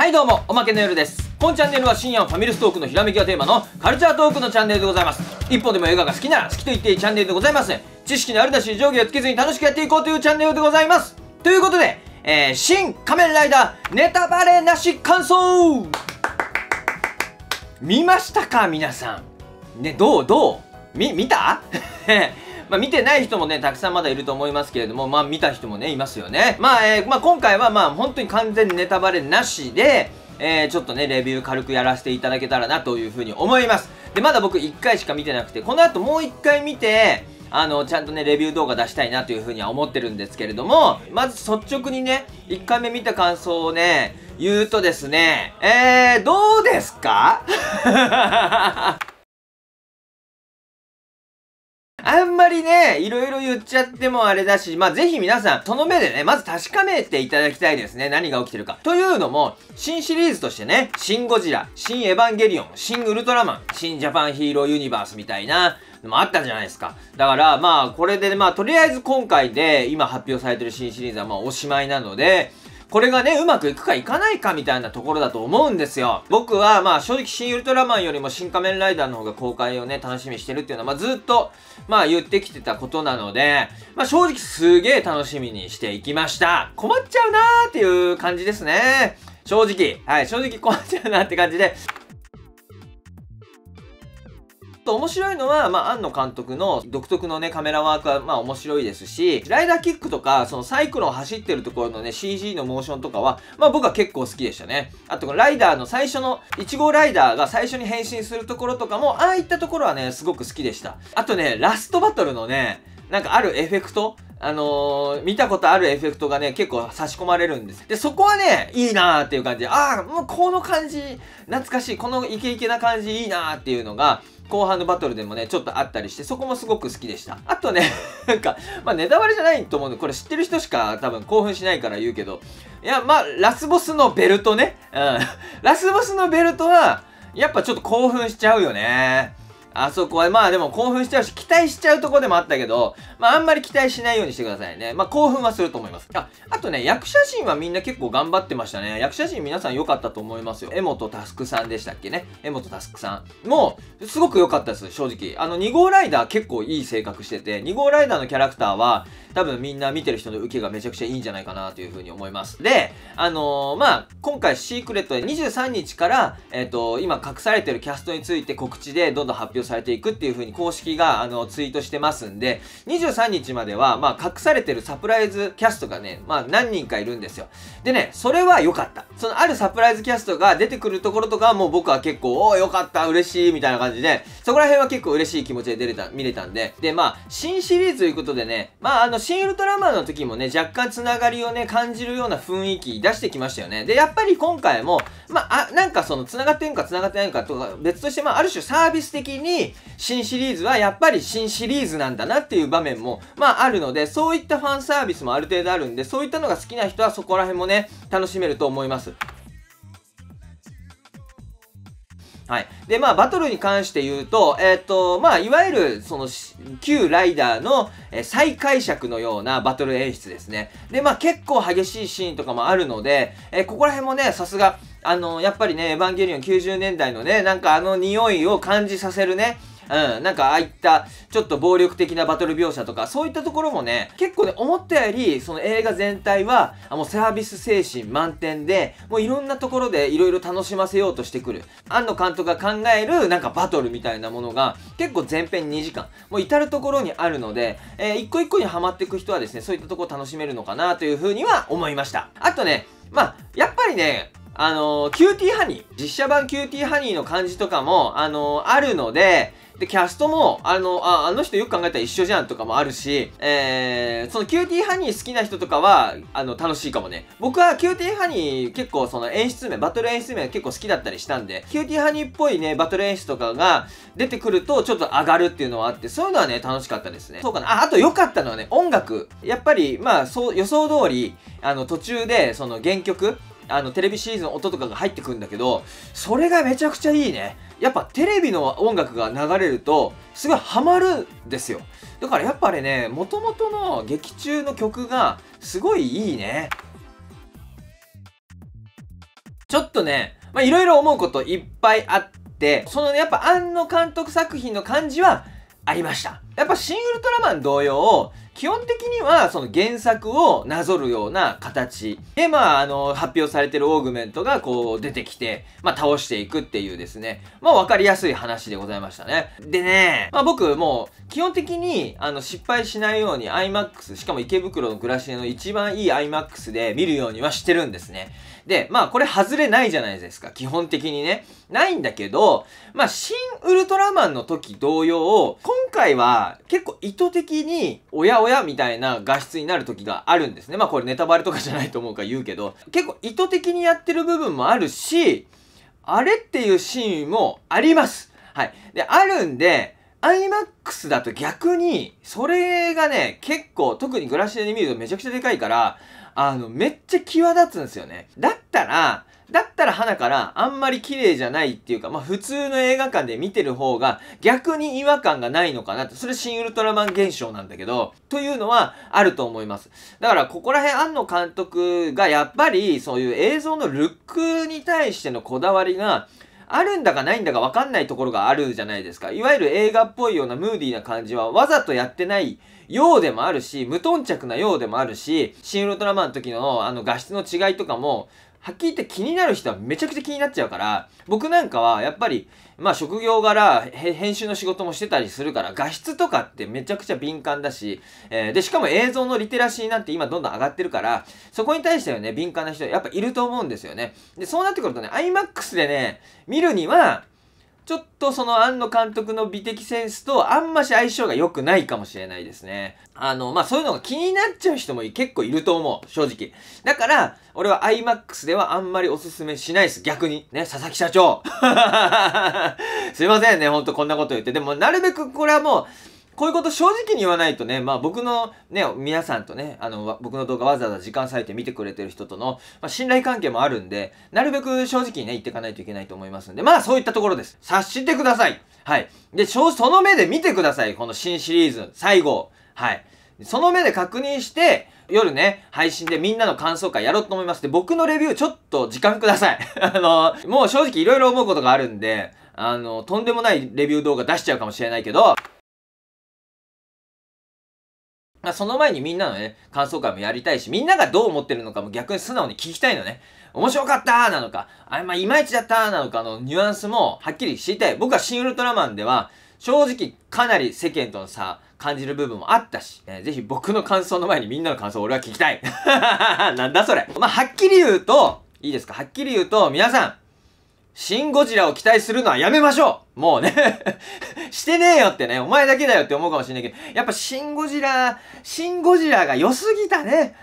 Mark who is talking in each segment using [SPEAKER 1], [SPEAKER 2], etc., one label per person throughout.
[SPEAKER 1] はいどうも、おまけの夜です。本チャンネルは深夜のファミレストークのひらめきがテーマのカルチャートークのチャンネルでございます。一本でも映画が好きなら好きと言っていいチャンネルでございます。知識のあるだし、上下をつけずに楽しくやっていこうというチャンネルでございます。ということで、えー、新仮面ライダーネタバレなし感想見ましたか皆さん。ね、どうどう見た まあ、見てない人もね、たくさんまだいると思いますけれども、まあ、見た人もね、いますよね。まあ、えー、まあ、今回はまあ、本当に完全にネタバレなしで、えー、ちょっとね、レビュー軽くやらせていただけたらなというふうに思います。で、まだ僕1回しか見てなくて、この後もう1回見て、あの、ちゃんとね、レビュー動画出したいなというふうには思ってるんですけれども、まず率直にね、1回目見た感想をね、言うとですね、えー、どうですか あんまりね、いろいろ言っちゃってもあれだし、まあ、ぜひ皆さん、その目でね、まず確かめていただきたいですね。何が起きてるか。というのも、新シリーズとしてね、シン・ゴジラ、新エヴァンゲリオン、新ウルトラマン、新ジャパン・ヒーロー・ユニバースみたいな、もあったじゃないですか。だから、まあ、これでね、まあ、とりあえず今回で、今発表されてる新シリーズは、まあ、おしまいなので、これがね、うまくいくかいかないかみたいなところだと思うんですよ。僕は、まあ正直新ウルトラマンよりも新仮面ライダーの方が公開をね、楽しみしてるっていうのは、まあずっと、まあ言ってきてたことなので、まあ正直すげえ楽しみにしていきました。困っちゃうなーっていう感じですね。正直。はい、正直困っちゃうなって感じで。と面白いのは、まあ、庵野監督の独特のね、カメラワークは、まあ、面白いですし、ライダーキックとか、そのサイクロン走ってるところのね、CG のモーションとかは、まあ、僕は結構好きでしたね。あと、ライダーの最初の、1号ライダーが最初に変身するところとかも、ああいったところはね、すごく好きでした。あとね、ラストバトルのね、なんかあるエフェクトあのー、見たことあるエフェクトがね、結構差し込まれるんです。で、そこはね、いいなーっていう感じで、ああ、もうこの感じ、懐かしい、このイケイケな感じいいなーっていうのが、後半のバトルでもね、ちょっとあったりして、そこもすごく好きでした。あとね、なんか、まあ、ネタバレじゃないと思うんで、これ知ってる人しか多分興奮しないから言うけど、いや、まあ、ラスボスのベルトね、うん。ラスボスのベルトは、やっぱちょっと興奮しちゃうよね。あそこは、まあでも興奮しちゃうし、期待しちゃうとこでもあったけど、まああんまり期待しないようにしてくださいね。まあ興奮はすると思います。あ、あとね、役者陣はみんな結構頑張ってましたね。役者陣皆さん良かったと思いますよ。江本タスクさんでしたっけね。江本タスクさん。もう、すごく良かったです、正直。あの、2号ライダー結構いい性格してて、2号ライダーのキャラクターは、多分みんな見てる人の受けがめちゃくちゃいいんじゃないかなというふうに思います。で、あのー、まあ今回シークレットで23日から、えっ、ー、と、今隠されてるキャストについて告知でどんどん発表表されていくっていう風に公式があのツイートしてますんで、23日までは、まあ、隠されてるサプライズキャストがね、まあ、何人かいるんですよ。でね、それは良かった。そのあるサプライズキャストが出てくるところとかはもう僕は結構、おお良かった、嬉しい、みたいな感じで、そこら辺は結構嬉しい気持ちで出れた、見れたんで、で、まあ、新シリーズということでね、まあ、あの、新ウルトラマンの時もね、若干つながりをね、感じるような雰囲気出してきましたよね。で、やっぱり今回も、まあ、あなんかその、つながってんかつながってないかとか、別として、まあ、ある種サービス的に、に、新シリーズはやっぱり新シリーズなんだなっていう場面も、まああるので、そういったファンサービスもある程度あるんで、そういったのが好きな人はそこら辺もね、楽しめると思います。はい。で、まあ、バトルに関して言うと、えっ、ー、と、まあ、いわゆる、その、旧ライダーの、え再解釈のようなバトル演出ですね。で、まあ、結構激しいシーンとかもあるので、えー、ここら辺もね、さすが、あの、やっぱりね、エヴァンゲリオン90年代のね、なんかあの匂いを感じさせるね、うん、なんかああいったちょっと暴力的なバトル描写とかそういったところもね結構ね思ったよりその映画全体はもうサービス精神満点でもういろんなところでいろいろ楽しませようとしてくる庵野監督が考えるなんかバトルみたいなものが結構前編2時間もう至るところにあるので、えー、一個一個にはまっていく人はですねそういったところ楽しめるのかなというふうには思いましたあとねまあやっぱりねあの、キューティーハニー、実写版キューティーハニーの感じとかも、あの、あるので、で、キャストも、あの、あ、あの人よく考えたら一緒じゃんとかもあるし、えー、そのキューティーハニー好きな人とかは、あの、楽しいかもね。僕はキューティーハニー結構その演出名、バトル演出名結構好きだったりしたんで、キューティーハニーっぽいね、バトル演出とかが出てくるとちょっと上がるっていうのはあって、そういうのはね、楽しかったですね。そうかな。あ、あと良かったのはね、音楽。やっぱり、まあ、そう、予想通り、あの、途中で、その原曲、あのテレビシリーズの音とかが入ってくるんだけどそれがめちゃくちゃいいねやっぱテレビの音楽が流れるとすごいハマるんですよだからやっぱあれねもともとの劇中の曲がすごいいいねちょっとねまあいろいろ思うこといっぱいあってそのねやっぱ庵野監督作品の感じはありましたやっぱシン・ウルトラマン同様、基本的にはその原作をなぞるような形で、まあ、あの、発表されてるオーグメントがこう出てきて、まあ、倒していくっていうですね、まあ、わかりやすい話でございましたね。でね、まあ、僕もう、基本的に、あの、失敗しないように IMAX、しかも池袋の暮らしの一番いい IMAX で見るようにはしてるんですね。で、まあ、これ外れないじゃないですか、基本的にね。ないんだけど、まあ、新ウルトラマンの時同様、今回は結構意図的におやおやみたいな画質になる時があるんですね。まあこれネタバレとかじゃないと思うから言うけど、結構意図的にやってる部分もあるし、あれっていうシーンもあります。はい。で、あるんで、IMAX だと逆に、それがね、結構、特にグラシアで見るとめちゃくちゃでかいから、あの、めっちゃ際立つんですよね。だったら、だったら花からあんまり綺麗じゃないっていうか、まあ普通の映画館で見てる方が逆に違和感がないのかなって、それ新ウルトラマン現象なんだけど、というのはあると思います。だからここら辺庵野監督がやっぱりそういう映像のルックに対してのこだわりが、あるんだかないんだか分かんないところがあるじゃないですか。いわゆる映画っぽいようなムーディーな感じはわざとやってないようでもあるし、無頓着なようでもあるし、シン・ウルトラマンの時のあの画質の違いとかも、はっきり言って気になる人はめちゃくちゃ気になっちゃうから、僕なんかはやっぱり、まあ職業柄、編集の仕事もしてたりするから、画質とかってめちゃくちゃ敏感だし、えー、で、しかも映像のリテラシーなんて今どんどん上がってるから、そこに対してはね、敏感な人やっぱいると思うんですよね。で、そうなってくるとね、iMAX でね、見るには、ちょっとその庵野監督の美的センスとあんまし相性が良くないかもしれないですね。あの、まあ、そういうのが気になっちゃう人も結構いると思う、正直。だから、俺は iMAX ではあんまりおすすめしないです、逆に。ね、佐々木社長。すいませんね、ほんとこんなこと言って。でも、なるべくこれはもう、こういうこと正直に言わないとね、まあ僕のね、皆さんとね、あの、僕の動画わざわざ時間割いて見てくれてる人との、まあ、信頼関係もあるんで、なるべく正直にね、言っていかないといけないと思いますんで、まあそういったところです。察してください。はい。で、その目で見てください。この新シリーズ、最後。はい。その目で確認して、夜ね、配信でみんなの感想会やろうと思います。で、僕のレビューちょっと時間ください。あの、もう正直いろいろ思うことがあるんで、あの、とんでもないレビュー動画出しちゃうかもしれないけど、まあ、その前にみんなのね、感想会もやりたいし、みんながどう思ってるのかも逆に素直に聞きたいのね。面白かったなのか、あ、まあ、いまいちだったなのかのニュアンスもはっきり知りたい。僕はシン・ウルトラマンでは、正直かなり世間との差、感じる部分もあったし、えー、ぜひ僕の感想の前にみんなの感想を俺は聞きたい。なんだそれ。まあ、はっきり言うと、いいですかはっきり言うと、皆さん、シン・ゴジラを期待するのはやめましょうもうね してねえよってね、お前だけだよって思うかもしんないけど、やっぱシン・ゴジラ、シン・ゴジラが良すぎたね。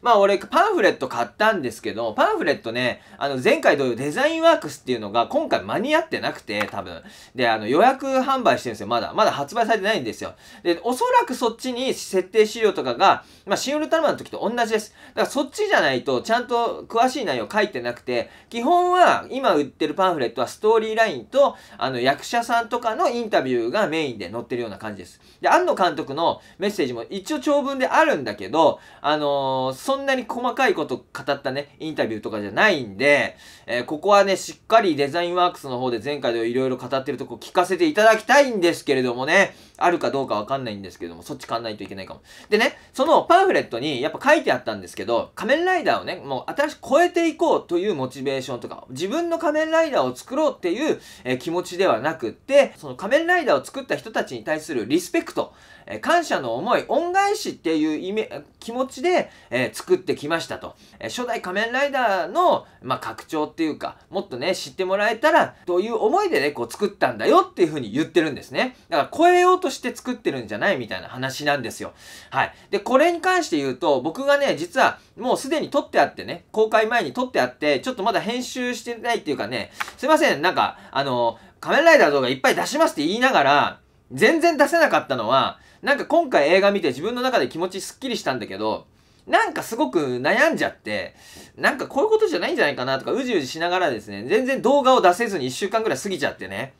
[SPEAKER 1] まあ俺パンフレット買ったんですけど、パンフレットね、あの前回同様デザインワークスっていうのが今回間に合ってなくて多分。で、あの予約販売してるんですよ、まだ。まだ発売されてないんですよ。で、おそらくそっちに設定資料とかが、まあ新ウルトラマンの時と同じです。だからそっちじゃないとちゃんと詳しい内容書いてなくて、基本は今売ってるパンフレットはストーリーラインと、あの役者さんとかのインタビューがメインで載ってるような感じです。で、庵野監督のメッセージも一応長文であるんだけど、あのーそんなに細かいこと語ったね、インタビューとかじゃないんで、えー、ここはね、しっかりデザインワークスの方で前回でいろいろ語ってるとこ聞かせていただきたいんですけれどもね、あるかどうかわかんないんですけども、そっち買わないといけないかも。でね、そのパンフレットにやっぱ書いてあったんですけど、仮面ライダーをね、もう新しく超えていこうというモチベーションとか、自分の仮面ライダーを作ろうっていう、えー、気持ちではなくって、その仮面ライダーを作った人たちに対するリスペクト、えー、感謝の思い、恩返しっていう意味、気持ちで、えー、作ってきましたと。え初代仮面ライダーの、まあ、拡張っていうか、もっとね、知ってもらえたら、という思いでね、こう作ったんだよっていうふうに言ってるんですね。だから超えようとして作ってるんじゃないみたいな話なんですよ。はい。で、これに関して言うと、僕がね、実はもうすでに撮ってあってね、公開前に撮ってあって、ちょっとまだ編集してないっていうかね、すいません、なんか、あの、仮面ライダー動画いっぱい出しますって言いながら、全然出せなかったのは、なんか今回映画見て自分の中で気持ちすっきりしたんだけど、なんかすごく悩んじゃって、なんかこういうことじゃないんじゃないかなとかうじうじしながらですね、全然動画を出せずに1週間ぐらい過ぎちゃってね。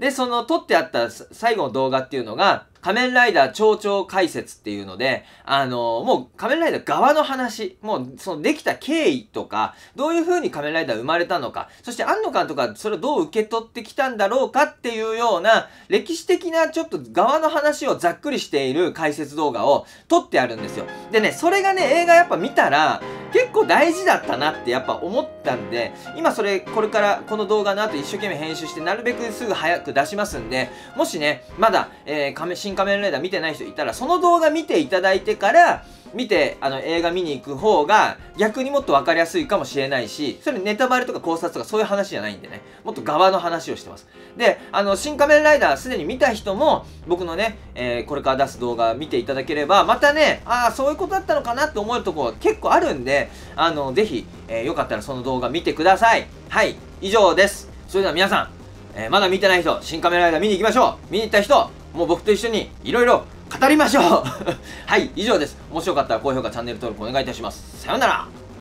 [SPEAKER 1] で、その撮ってあった最後の動画っていうのが、仮面ライダー町々解説っていうので、あのー、もう仮面ライダー側の話、もうそのできた経緯とか、どういう風に仮面ライダー生まれたのか、そして安野監督はそれをどう受け取ってきたんだろうかっていうような、歴史的なちょっと側の話をざっくりしている解説動画を撮ってあるんですよ。でね、それがね、映画やっぱ見たら、結構大事だったなってやっぱ思ったんで、今それ、これからこの動画の後一生懸命編集して、なるべくすぐ早く出しますんで、もしね、まだ、えー、新仮面ライダー見てない人いたら、その動画見ていただいてから、見て、あの、映画見に行く方が、逆にもっと分かりやすいかもしれないし、それネタバレとか考察とかそういう話じゃないんでね、もっと側の話をしてます。で、あの、新仮面ライダーすでに見た人も、僕のね、えー、これから出す動画見ていただければ、またね、ああ、そういうことだったのかなって思うとこ結構あるんで、あの、ぜひ、えー、よかったらその動画見てください。はい、以上です。それでは皆さん、えー、まだ見てない人、新仮面ライダー見に行きましょう見に行った人、もう僕と一緒にいろいろ語りましょう はい以上です面白かったら高評価チャンネル登録お願いいたしますさようなら